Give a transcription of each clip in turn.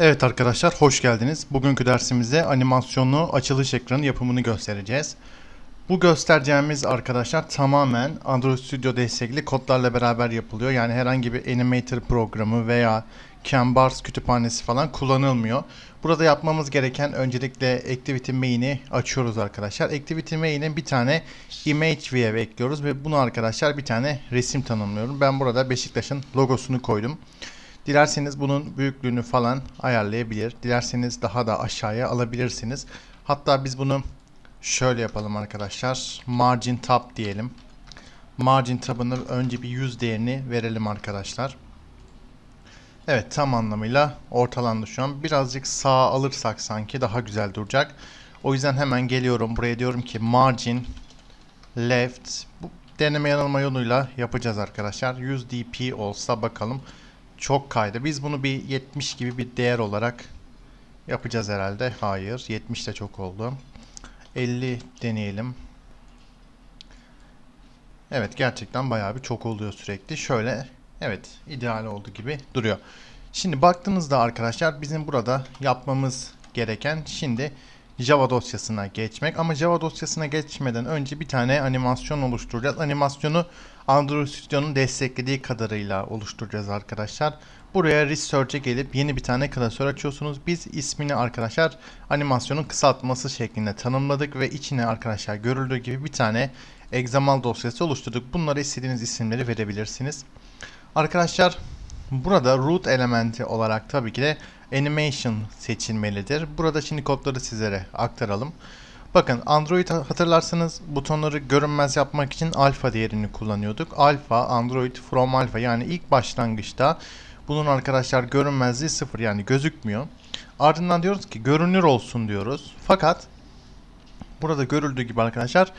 Evet arkadaşlar hoş geldiniz. Bugünkü dersimizde animasyonlu açılış ekranı yapımını göstereceğiz. Bu göstereceğimiz arkadaşlar tamamen Android Studio destekli kodlarla beraber yapılıyor. Yani herhangi bir Animator programı veya CAMBARS kütüphanesi falan kullanılmıyor. Burada yapmamız gereken öncelikle Activity Main'i açıyoruz arkadaşlar. Activity Main'e bir tane Image View ekliyoruz ve bunu arkadaşlar bir tane resim tanımlıyorum. Ben burada Beşiktaş'ın logosunu koydum. Dilerseniz bunun büyüklüğünü falan ayarlayabilir. Dilerseniz daha da aşağıya alabilirsiniz. Hatta biz bunu şöyle yapalım arkadaşlar. Margin tab diyelim. Margin tabını önce bir 100 değerini verelim arkadaşlar. Evet tam anlamıyla ortalandı şu an. Birazcık sağa alırsak sanki daha güzel duracak. O yüzden hemen geliyorum buraya diyorum ki margin left bu deneme yanılma yoluyla yapacağız arkadaşlar. 100 dp olsa bakalım. Çok kaydı. Biz bunu bir 70 gibi bir değer olarak yapacağız herhalde. Hayır. 70 de çok oldu. 50 deneyelim. Evet gerçekten bayağı bir çok oluyor sürekli. Şöyle evet ideal oldu gibi duruyor. Şimdi baktığınızda arkadaşlar bizim burada yapmamız gereken şimdi Java dosyasına geçmek. Ama Java dosyasına geçmeden önce bir tane animasyon oluşturacağız. Animasyonu Android Studio'nun desteklediği kadarıyla oluşturacağız arkadaşlar. Buraya Research'e gelip yeni bir tane klasör açıyorsunuz. Biz ismini arkadaşlar animasyonun kısaltması şeklinde tanımladık ve içine arkadaşlar görüldüğü gibi bir tane examal dosyası oluşturduk. Bunlara istediğiniz isimleri verebilirsiniz. Arkadaşlar burada root elementi olarak tabii ki de Animation seçilmelidir. Burada şimdi kodları sizlere aktaralım. Bakın Android hatırlarsanız butonları görünmez yapmak için alfa değerini kullanıyorduk. Alfa, Android from alfa yani ilk başlangıçta bunun arkadaşlar görünmezliği sıfır yani gözükmüyor. Ardından diyoruz ki görünür olsun diyoruz. Fakat burada görüldüğü gibi arkadaşlar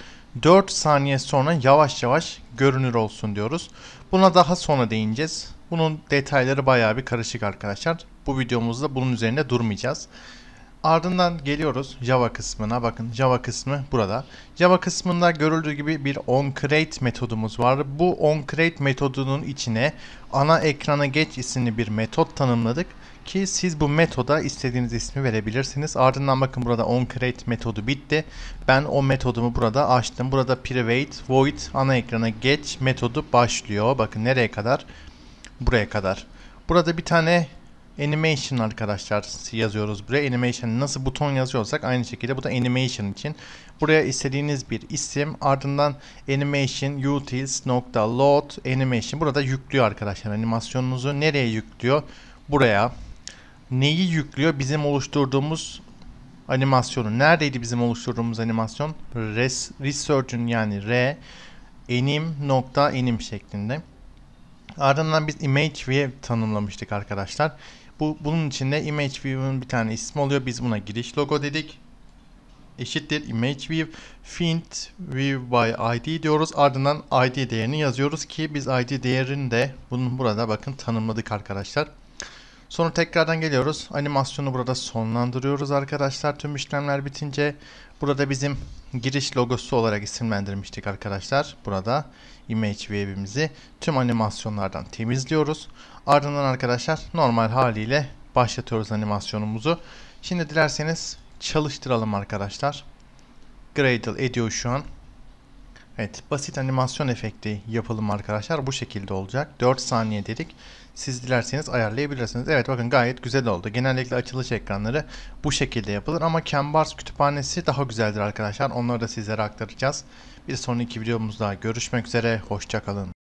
4 saniye sonra yavaş yavaş görünür olsun diyoruz. Buna daha sonra değineceğiz. Bunun detayları bayağı bir karışık arkadaşlar. Bu videomuzda bunun üzerinde durmayacağız. Ardından geliyoruz Java kısmına. Bakın Java kısmı burada. Java kısmında görüldüğü gibi bir onCreate metodumuz var. Bu onCreate metodunun içine ana ekrana geç isimli bir metot tanımladık ki siz bu metoda istediğiniz ismi verebilirsiniz. Ardından bakın burada onCreate metodu bitti. Ben o metodumu burada açtım. Burada private void ana ekrana geç metodu başlıyor. Bakın nereye kadar? Buraya kadar. Burada bir tane Animation arkadaşlar yazıyoruz buraya. Animation nasıl buton yazıyorsak aynı şekilde bu da animation için. Buraya istediğiniz bir isim ardından animation utils nokta load animation burada yüklüyor arkadaşlar animasyonunuzu. Nereye yüklüyor? Buraya. Neyi yüklüyor? Bizim oluşturduğumuz animasyonu. Neredeydi bizim oluşturduğumuz animasyon? Res, research'ün yani re enim nokta enim şeklinde. Ardından biz image view tanımlamıştık arkadaşlar. Bu, bunun içinde image view'un bir tane ismi oluyor. Biz buna giriş logo dedik. Eşittir image view find view by id diyoruz. Ardından id değerini yazıyoruz ki biz id değerini de bunun burada bakın tanımladık arkadaşlar. Sonra tekrardan geliyoruz. Animasyonu burada sonlandırıyoruz arkadaşlar. Tüm işlemler bitince burada bizim giriş logosu olarak isimlendirmiştik arkadaşlar. Burada image tüm animasyonlardan temizliyoruz. Ardından arkadaşlar normal haliyle başlatıyoruz animasyonumuzu. Şimdi dilerseniz çalıştıralım arkadaşlar. Gradle ediyor şu an. Evet basit animasyon efekti yapalım arkadaşlar bu şekilde olacak. 4 saniye dedik. Siz dilerseniz ayarlayabilirsiniz. Evet bakın gayet güzel oldu. Genellikle açılış ekranları bu şekilde yapılır ama Canvas kütüphanesi daha güzeldir arkadaşlar. Onları da sizlere aktaracağız. Bir sonraki videomuzda görüşmek üzere. Hoşçakalın.